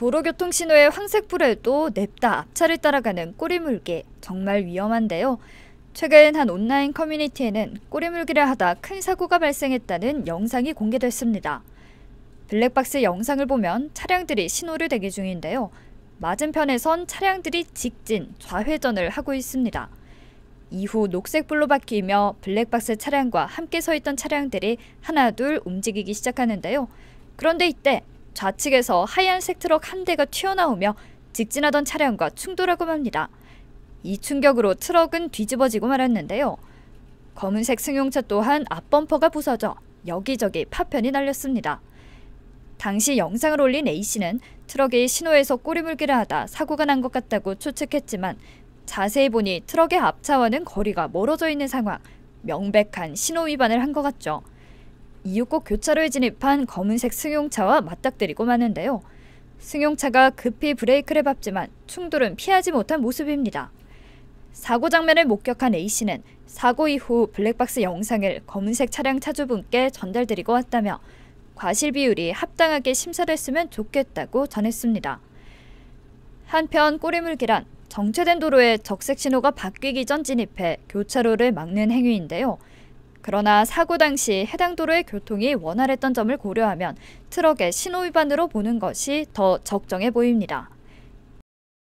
도로교통신호의 황색불에도 냅다 앞차를 따라가는 꼬리물개 정말 위험한데요. 최근 한 온라인 커뮤니티에는 꼬리물개를 하다 큰 사고가 발생했다는 영상이 공개됐습니다. 블랙박스 영상을 보면 차량들이 신호를 대기 중인데요. 맞은편에선 차량들이 직진, 좌회전을 하고 있습니다. 이후 녹색불로 바뀌며 블랙박스 차량과 함께 서 있던 차량들이 하나 둘 움직이기 시작하는데요. 그런데 이때 좌측에서 하얀색 트럭 한 대가 튀어나오며 직진하던 차량과 충돌하고 맙니다. 이 충격으로 트럭은 뒤집어지고 말았는데요. 검은색 승용차 또한 앞범퍼가 부서져 여기저기 파편이 날렸습니다. 당시 영상을 올린 A씨는 트럭이 신호에서 꼬리물기를 하다 사고가 난 것 같다고 추측했지만 자세히 보니 트럭의 앞차와는 거리가 멀어져 있는 상황, 명백한 신호 위반을 한 것 같죠. 이웃곡 교차로에 진입한 검은색 승용차와 맞닥뜨리고 마는데요. 승용차가 급히 브레이크를 밟지만 충돌은 피하지 못한 모습입니다. 사고 장면을 목격한 A씨는 사고 이후 블랙박스 영상을 검은색 차량 차주분께 전달드리고 왔다며 과실 비율이 합당하게 심사를 했으면 좋겠다고 전했습니다. 한편 꼬리물기란 정체된 도로에 적색 신호가 바뀌기 전 진입해 교차로를 막는 행위인데요. 그러나 사고 당시 해당 도로의 교통이 원활했던 점을 고려하면 트럭의 신호 위반으로 보는 것이 더 적정해 보입니다.